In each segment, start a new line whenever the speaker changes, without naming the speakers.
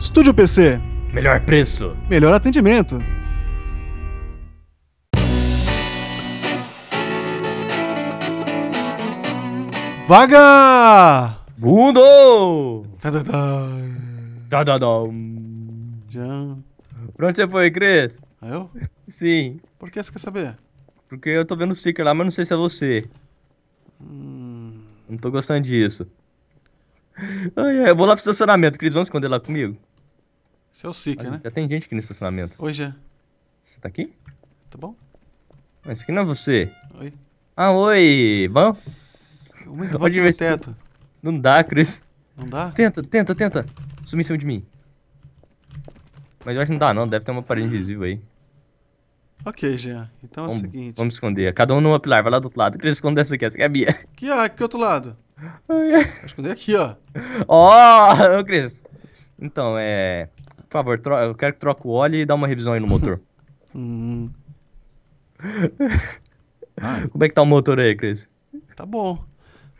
Estúdio PC.
Melhor preço.
Melhor atendimento. Vaga! Mundo! Tá, tá, tá.
Pra onde você foi, Cris? Ah, eu? Sim. Por que você quer saber? Porque eu tô vendo o Seeker lá, mas não sei se é você. Hum. Não tô gostando disso. Ai, ai, eu vou lá pro estacionamento, Cris. Vamos esconder lá comigo? Você é o Seeker, né? Já tem gente aqui no estacionamento. Oi, Jean. Você tá aqui? Tá bom. Mas aqui não é você. Oi. Ah, oi! Bom? Muito bom aqui no teto. Não dá, Chris. Não dá? Tenta, tenta, tenta. Sumir em cima de mim. Mas eu acho que não dá, não. Deve ter uma parede invisível aí.
Ok, Jean. Então vamos, é o seguinte.
Vamos esconder. Cada um numa pilar. Vai lá do outro lado. Cris, esconde essa aqui. Essa aqui é a Bia.
Que, ó, que outro lado? Vou esconder aqui, ó.
Ó, oh, Cris. Então, é por favor, eu quero que troque o óleo e dá uma revisão aí no motor.
hum.
Ah, como é que tá o motor aí, Cris?
Tá bom.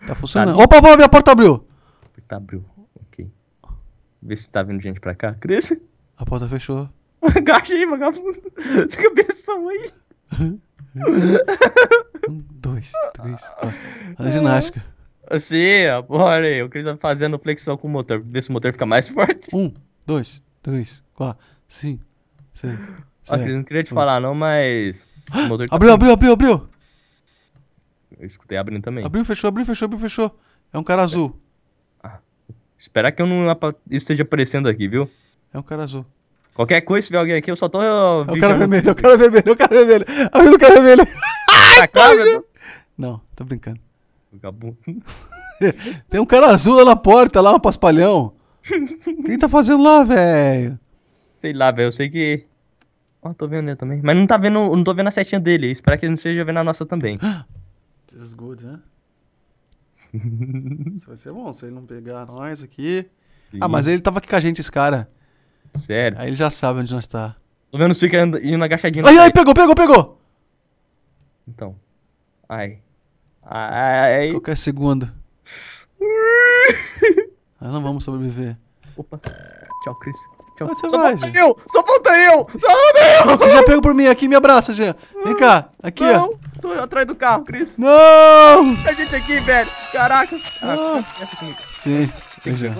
Tá,
tá funcionando. Tá... Opa,
opa, minha porta abriu.
Tá abriu. Ok. Vê se tá vindo gente pra cá.
Cris? A porta fechou.
Agacha aí, vagabundo. Essa cabeça aí. um,
dois, três, quatro. A ginástica.
É. Sim, olha aí. O Cris tá fazendo flexão com o motor. Vê se o motor fica mais forte. Um,
dois, 3, 4, 5, 6. Cris, não
queria te falar não, mas. motor tá Abriu, abriu, abriu, abriu! Eu escutei abrindo também.
Abriu, fechou, abriu, fechou, abriu, fechou. É um cara azul.
Ah, Esperar que eu não apa- esteja aparecendo aqui, viu? É um cara azul. Qualquer coisa, se tiver alguém
aqui, eu só tô. É É o cara vermelho, é o cara vermelho, é o cara vermelho. Abriu o cara vermelho. ai tá Não, tô brincando. Vagabundo. Tem um cara azul lá na porta, lá, um paspalhão. que ele tá fazendo lá, velho?
Sei lá, velho. Eu sei que. Ó, oh, tô vendo ele também. Mas não tá vendo. Não tô vendo a setinha dele. Espero que ele não esteja vendo a nossa também.
This is good, né? Isso vai ser bom se ele não pegar nós aqui. Ah, Sim. Ah, mas ele tava aqui com a gente, esse cara. Sério? Aí ele já sabe onde nós tá. Tô vendo o Suica indo agachadinho. Ai, ai, pegou, pegou, pegou!
Então. Ai. Ai.
Qualquer segundo. Nós não vamos sobreviver. Opa. Tchau, Chris. Tchau. Só vai, falta eu! Só falta eu!
Só falta eu! Você já pegou por
mim aqui, me abraça, Jean. Vem cá, aqui, Não.
ó. Tô atrás do carro, Chris.
Não! Tem
gente aqui, velho. Caraca. Ah. Caraca. É é essa comigo.
Sim. Você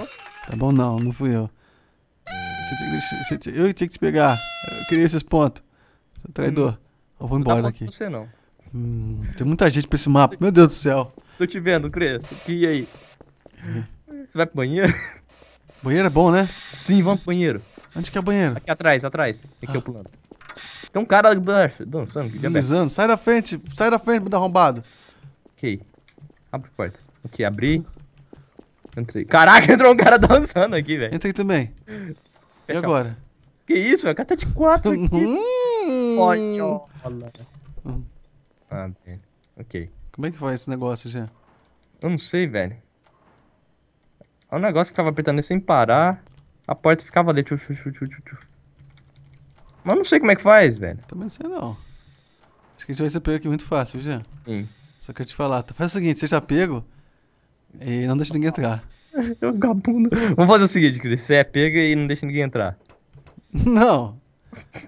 Tá bom, não. Não fui eu. Você tinha que eu tinha que te pegar. Eu queria esses pontos. Você é traidor. Hum. Eu vou embora tá daqui. Não você não. Hum, tem muita gente pra esse mapa. Meu Deus do céu.
Tô te vendo, Cris. E aí? É. Você vai pro banheiro?
Banheiro é bom, né? Sim, vamos pro banheiro. Onde que é o banheiro?
Aqui atrás, atrás. Aqui é ah. eu pulando. Tem um cara dançando. Deslizando. Sai da frente. Sai da frente, me arrombado. Ok. Abre a porta. Ok, abri. Entrei. Caraca, entrou um cara dançando aqui, velho. Entrei também.
e agora? Que isso, velho? O cara tá de quatro aqui. Olha. Hum. ah,
ok. Como é que faz esse negócio, já? Eu não sei, velho. É um negócio que ficava apertando sem parar. A porta ficava ali. tchu, tchu, tchu, tchu.
Mas eu não sei como é que faz, velho. Também não sei não. Acho que a gente vai ser pego aqui muito fácil, Jean. Sim. Só quero te falar. Tá? Faz o seguinte, já pego e não deixa ninguém entrar. Vagabundo. Vamos fazer o seguinte, Cris. Você é pega e não deixa ninguém entrar. Não.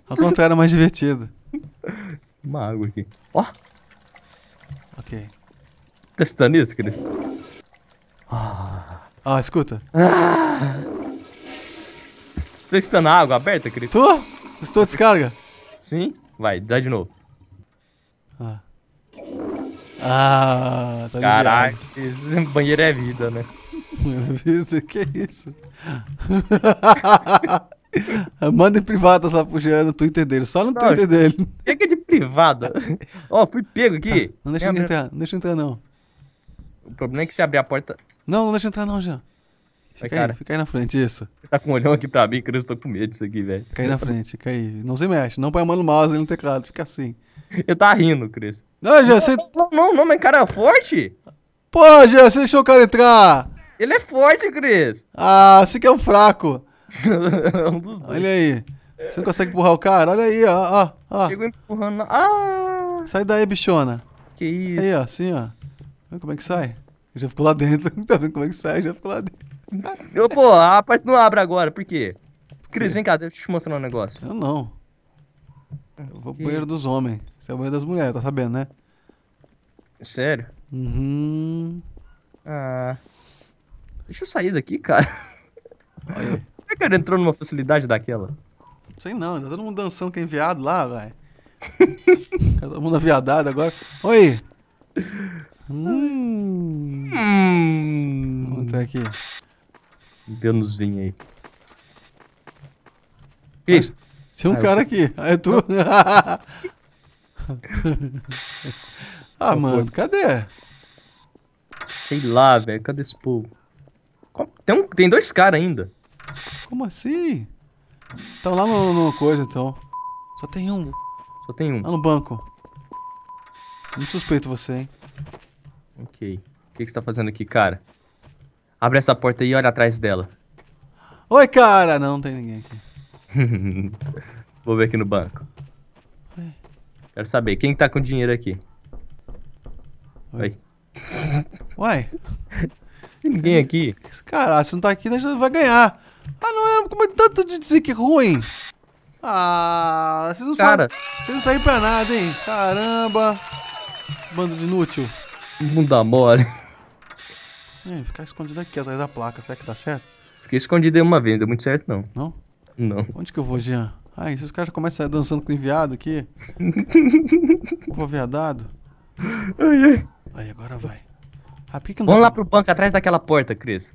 Ao contrário, é mais divertido. Uma água aqui. Ó.
Ok. Testando tá isso, Cris.
Ah. Ó, ah, escuta. Ah!
Tá estando a água aberta, Cris? Tô!
Estou descarga.
Sim? Vai, dá de novo. Ah. Ah, tá Caraca, banheiro é vida, né?
Banheiro é vida? Que isso? Manda em privado essa puxada no Twitter dele, só no não, Twitter dele. Chega de privada. Ó, oh, fui pego aqui. Tá, não deixa eu entrar, não deixa entrar não.
O problema é que se abrir a porta,
não, não deixa entrar não, Jean. Fica, cara. Aí, fica aí na
frente, isso. tá com um olhão aqui pra mim, Cris, tô com medo disso aqui, velho. Fica aí na frente, fica aí.
Não se mexe, não põe a mão no mouse no teclado, fica assim. Ele tá rindo, Cris. Não, Jean, não, você... Não, não, não, mas cara é forte. Pô, Jean, você deixou o cara entrar. Ele é forte, Cris. Ah, você que é um fraco. um dos dois. Olha aí. Você não consegue empurrar o cara? Olha aí, ó, ó, ó.
Chegou empurrando. Ah!
Sai daí, bichona. Que isso? Aí, ó, assim, ó. como é que sai. Já ficou lá dentro. Tá vendo como é que sai? Já ficou lá dentro.
Eu, pô, a parte não abre agora. Por quê? Cris, vem cá, deixa eu te mostrar um negócio. Eu
não. Eu vou pro banheiro dos homens. Isso é o banheiro das mulheres, tá sabendo, né? Sério? Uhum. Ah. Deixa eu sair
daqui, cara. Olha. Como é que ele entrou numa facilidade daquela?
Sei não, tá todo mundo dançando que é enviado lá, velho. Tá todo mundo aviadado agora. Oi! hum. Hum. Vamos ter aqui.
Deu nos vinhos aí. Que isso?
Tem um ah, cara eu... aqui. Aí ah, tu. ah, mano, cadê?
Sei lá, velho. Cadê esse povo? Tem, um, tem dois caras ainda.
Como assim? Tá lá no, no, coisa, então. Só tem um. Só tem um. Lá no banco. Muito suspeito você, hein?
Ok que, que você tá fazendo aqui, cara? Abre essa porta aí e olha atrás dela.
Oi, cara! Não, não tem ninguém aqui.
Vou ver aqui no banco. Oi. Quero saber, quem tá com dinheiro aqui?
Oi. Oi. Uai. tem ninguém aqui. Cara, se não tá aqui, a gente vai ganhar. Ah, não, como é tanto de dizer que é ruim? Ah, vocês não Cara. Falam, vocês não saem pra nada, hein? Caramba. Bando de inútil.
Bunda mole.
É, ficar escondido aqui atrás da placa, será que dá certo?
Fiquei escondido uma vez, não deu muito certo não. Não? Não. Onde que eu vou, Jean?
Ai, se os caras começam a dançando com o enviado aqui. ver a dado. Ai, ai. Aí, agora vai. Ah, que que Vamos dá... lá pro
banco, atrás daquela porta, Cris.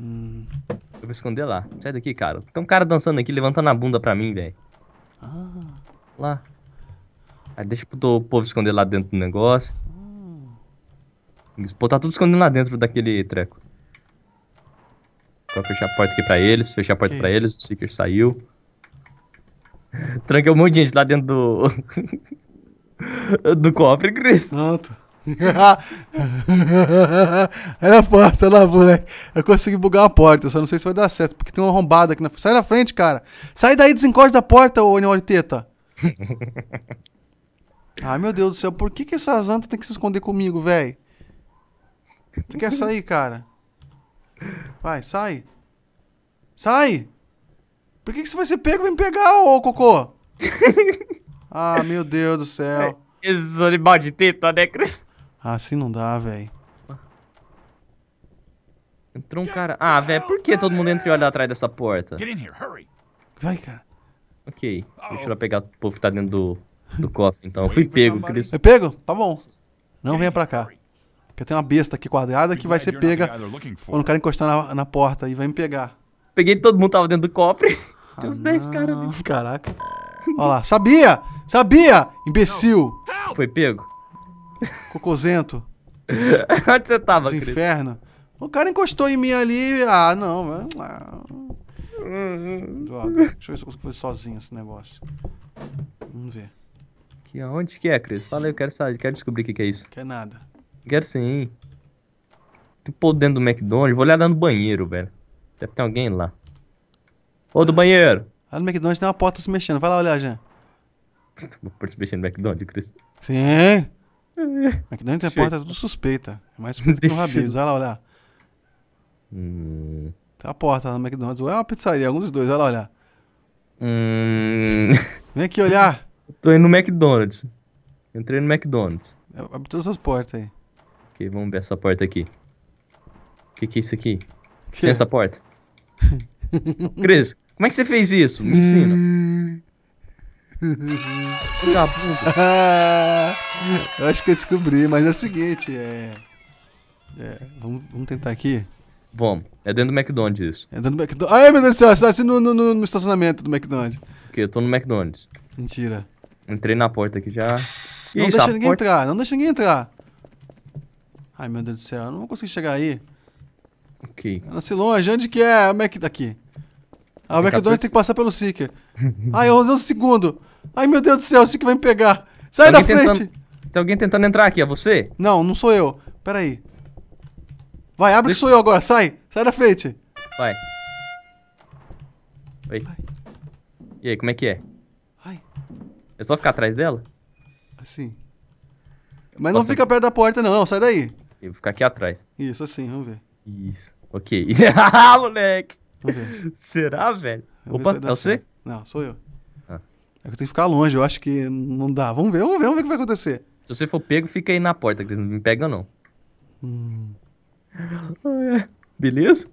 Hum. Eu vou esconder lá. Sai daqui, cara. Tem um cara dançando aqui, levantando a bunda pra mim, velho. Ah. Lá. Aí deixa pro povo esconder lá dentro do negócio. Eles botar tá tudo escondido lá dentro daquele treco. Vou fechar a porta aqui pra eles, fechar a porta que pra isso? eles, o Seeker saiu. Tranquei um monte de gente lá dentro do. do cofre, Cris.
Pronto. Olha a porta lá, moleque. Eu consegui bugar a porta, só não sei se vai dar certo, porque tem uma arrombada aqui na frente. Sai da frente, cara. Sai daí, desencorde da porta, ô animal de teta. Ai, meu Deus do céu, por que, que essa anta tem que se esconder comigo, velho? Tu quer sair, cara? Vai, sai. Sai! Por que, que você vai ser pego e me pegar, ô cocô? ah, meu Deus do céu. Esses animal de teta, né, Cris? Ah, assim não dá, velho. Entrou um
cara. Ah, velho, por que todo mundo entra e olha atrás dessa porta? Vai, cara. Ok. Deixa eu pegar o povo que tá dentro do, do cofre, então. Eu fui pego, Cris. Foi é pego?
Tá bom. Não venha pra cá. Porque tem uma besta aqui quadrada que vai ser pega quando o cara encostar na, na porta e vai me pegar. Peguei todo mundo tava dentro do cofre. Ah, Tinha uns 10 caras ali. Caraca. Olha lá. Sabia! Sabia! Imbecil! Foi pego. Cocozento. Onde você tava, Cris? inferno. O cara encostou em mim ali. Ah, não. Mano. Droga. Deixa eu ver se sozinho esse negócio. Vamos ver.
Que, onde que é, Cris? Fala aí, eu quero, saber, quero descobrir o que, que é isso. Quer nada. Quero sim. Tem pôr dentro do McDonald's. Vou olhar lá no banheiro, velho. Deve ter alguém lá.
Ô, do banheiro! Lá no McDonald's tem uma porta se mexendo. Vai lá olhar, já.
Uma porta se mexendo no McDonald's, Cris?
Sim! É. McDonald's tem a porta tudo suspeita. É mais suspeita que o Rabibs. Vai lá olhar. Hum. Tem a porta lá no McDonald's. Ou é uma pizzaria, algum dos dois. Vai lá olhar. Hum.
Vem aqui olhar. Tô indo no McDonald's. Entrei no McDonald's. É, abre
todas as portas aí.
Ok, vamos ver essa porta aqui. O que, que é isso aqui? Que? Sem é? essa porta.
Cris,
como é que você fez isso? Me ensina.
eu acho que eu descobri, mas é o seguinte, é... é vamos, vamos tentar aqui? Vamos.
É dentro do McDonald's isso.
É dentro do McDonald's. Ai, meu Deus do céu, você tá assim no, no, no estacionamento do McDonald's. Ok, eu
tô no McDonald's. Mentira. Entrei na porta aqui já.
Não Ih, deixa ninguém porta... entrar, não deixa ninguém entrar. Ai, meu Deus do céu, eu não vou conseguir chegar aí. Ok. Nasci longe, onde que é? O Mac é daqui. Ah, o Mac 2 tem que passar pelo Seeker. Ai, 11 um segundo. Ai, meu Deus do céu, o Seeker vai me pegar. Sai da frente. Tentando... Tem alguém tentando entrar aqui, é você? Não, não sou eu. Pera aí. Vai, abre Deixa... que sou eu agora, sai. Sai da frente.
Vai. Oi. Vai. E aí, como é que é? Ai. É só ficar atrás dela?
Assim. Mas Posso... não fica perto da porta, não. não. Sai daí.
Eu vou ficar aqui atrás.
Isso, assim, vamos ver.
Isso. Ok. ah, moleque!
Será, velho? Vamos Opa, é você? Não, sou eu. Ah. É que eu tenho que ficar longe, eu acho que não dá. Vamos ver, vamos ver, vamos ver o que vai acontecer.
Se você for pego, fica aí na porta, que não me pega, não.
Hum.
Beleza?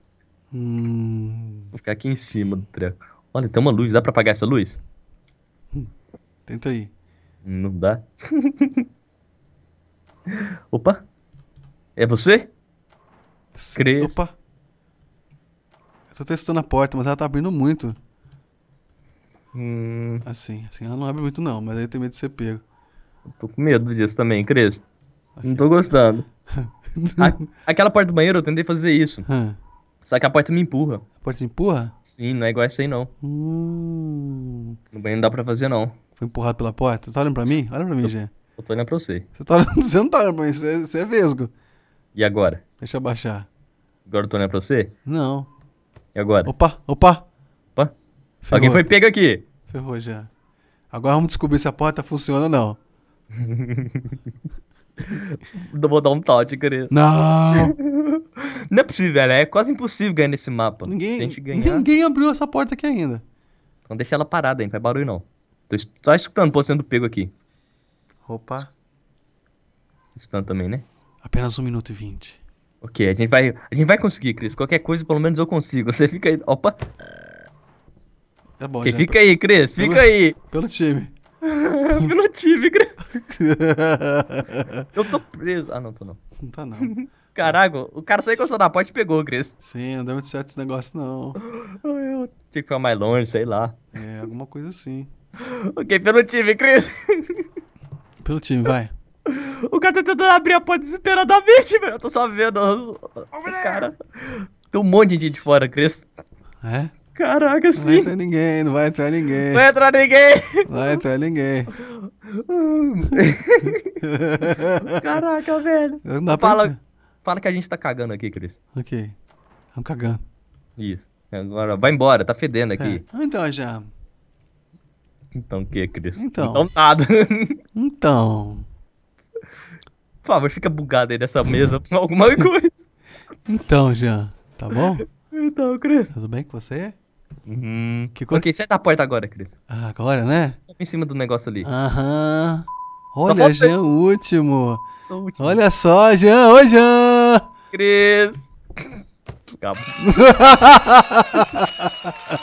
Hum. Vou ficar aqui em cima do treco. Olha, tem uma luz, dá pra apagar essa luz? Hum. Tenta aí. Não dá. Opa! É você? Creio. Opa.
Eu tô testando a porta, mas ela tá abrindo muito. Hum. Assim, assim, ela não abre muito não, mas aí eu tenho medo de ser pego.
Eu tô com medo disso também, Cris. Não tô gostando. a, aquela porta do banheiro eu tentei fazer isso. Hum. Só que a porta me empurra. A porta te empurra? Sim, não é igual essa aí não. Hum. No banheiro não dá pra fazer não. Foi empurrado pela porta? Tá olhando pra mim? Olha pra mim, Gê. Eu tô olhando pra você.
Você, tá olhando, você não tá olhando pra mim, você, é, você é vesgo. E agora? Deixa eu baixar.
Agora eu tô olhando pra você?
Não. E agora? Opa, opa. Opa. Ferrou. Alguém foi pego aqui. Ferrou já. Agora vamos descobrir se a porta funciona ou não.
Vou dar um taut, Cris. Não! não é possível, É quase impossível ganhar nesse mapa. Ninguém, ganhar...
ninguém abriu essa porta aqui ainda.
Então deixa ela parada aí, não faz barulho não. Tô só escutando, pô, sendo pego aqui. Opa. Estando também, né?
Apenas um minuto e vinte.
Ok, a gente vai, a gente vai conseguir, Cris. Qualquer coisa, pelo menos eu consigo. Você fica aí. Opa!
É bom, okay, já. Fica aí, Cris, fica aí. Pelo time.
pelo time, Cris.
eu tô preso. Ah, não, tô não. Não tá não.
Caraca, o cara saiu encostado na porta e pegou, Cris. Sim, não
deu muito certo esse negócio, não.
eu tinha que ficar mais longe, sei lá. É, alguma coisa assim.
ok, pelo time, Cris.
pelo time, vai. O cara tá tentando abrir a porta desesperadamente, velho. Eu tô só vendo. Cara,
tem um monte de gente fora, Cris. É? Caraca, sim. Não vai entrar ninguém, não vai entrar ninguém. Não vai entrar ninguém. Não vai entrar ninguém. Caraca, velho. Fala,
fala que a gente tá cagando aqui, Cris.
Ok. Tamo cagando.
Isso. Agora vai embora, tá fedendo aqui.
É. Então já.
Então o que, Cris? Então. Então
nada. então.
Por favor, fica bugado aí dessa mesa pra alguma coisa.
Então, Jean, tá bom? Então, Cris. Tudo bem
com você? Uhum. Que cor... Ok, sai da porta agora, Cris. Ah, agora, né? Só em cima do negócio ali.
Aham. Olha, Jean, o último. último. Olha só, Jean. Oi, Jean.
Cris. Calma.